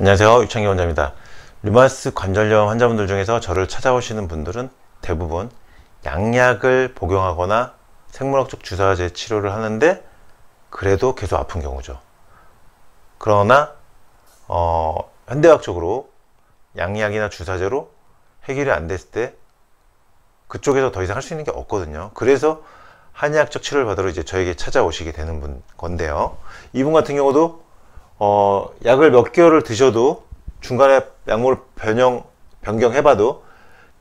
안녕하세요 유창기 원장입니다 류마스 관절염 환자분들 중에서 저를 찾아오시는 분들은 대부분 양약을 복용하거나 생물학적 주사제 치료를 하는데 그래도 계속 아픈 경우죠 그러나 어, 현대학적으로 양약이나 주사제로 해결이 안 됐을 때 그쪽에서 더 이상 할 수 있는 게 없거든요 그래서 한의학적 치료를 받으러 이제 저에게 찾아오시게 되는 분 건데요 이분 같은 경우도 어, 약을 몇 개월을 드셔도 중간에 약물 변형, 변경해봐도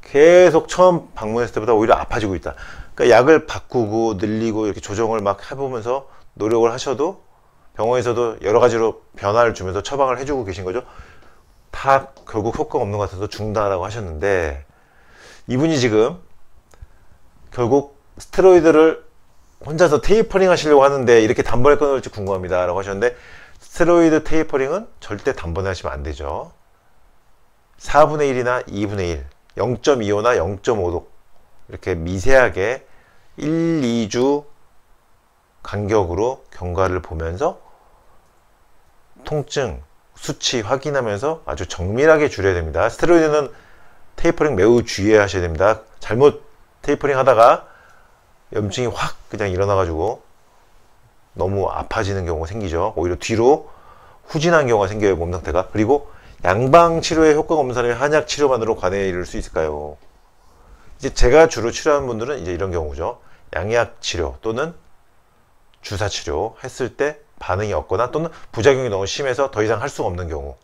계속 처음 방문했을 때보다 오히려 아파지고 있다. 그러니까 약을 바꾸고 늘리고 이렇게 조정을 막 해보면서 노력을 하셔도 병원에서도 여러 가지로 변화를 주면서 처방을 해주고 계신 거죠. 다 결국 효과가 없는 것 같아서 중단하라고 하셨는데 이분이 지금 결국 스테로이드를 혼자서 테이퍼링 하시려고 하는데 이렇게 단번에 끊을지 궁금합니다 라고 하셨는데 스테로이드 테이퍼링은 절대 단번에 하시면 안 되죠. 4분의 1이나 2분의 1, 0.25나 0.5도 이렇게 미세하게 1, 2주 간격으로 경과를 보면서 통증, 수치 확인하면서 아주 정밀하게 줄여야 됩니다. 스테로이드는 테이퍼링 매우 주의하셔야 됩니다. 잘못 테이퍼링 하다가 염증이 확 그냥 일어나가지고 너무 아파지는 경우가 생기죠. 오히려 뒤로 후진한 경우가 생겨요, 몸 상태가. 그리고 양방 치료의효과검사를 한약 치료만으로 관해 이룰 수 있을까요? 이제 제가 주로 치료하는 분들은 이제 이런 경우죠. 양약 치료 또는 주사 치료 했을 때 반응이 없거나 또는 부작용이 너무 심해서 더 이상 할 수가 없는 경우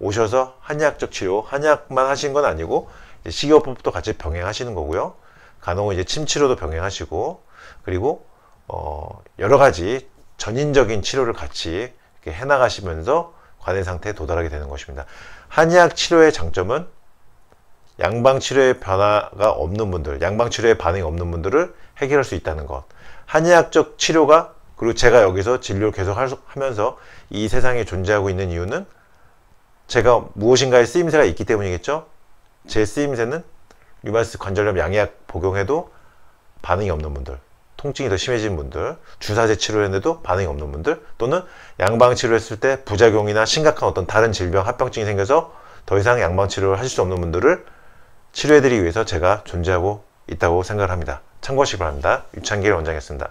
오셔서 한약적 치료, 한약만 하신 건 아니고 식이요법도 같이 병행하시는 거고요. 간혹은 이제 침치료도 병행하시고 그리고 어, 여러 가지 전인적인 치료를 같이 해나가시면서 관대 상태에 도달하게 되는 것입니다. 한의학 치료의 장점은 양방 치료의 변화가 없는 분들, 양방 치료의 반응이 없는 분들을 해결할 수 있다는 것. 한의학적 치료가 그리고 제가 여기서 진료를 계속 하면서 이 세상에 존재하고 있는 이유는 제가 무엇인가에 쓰임새가 있기 때문이겠죠? 제 쓰임새는 류마스 관절염 양의약 복용해도 반응이 없는 분들 통증이 더 심해진 분들, 주사제 치료했는데도 반응이 없는 분들, 또는 양방 치료했을 때 부작용이나 심각한 어떤 다른 질병, 합병증이 생겨서 더 이상 양방 치료를 하실 수 없는 분들을 치료해드리기 위해서 제가 존재하고 있다고 생각을 합니다. 참고하시기 바랍니다. 유창길 원장이었습니다.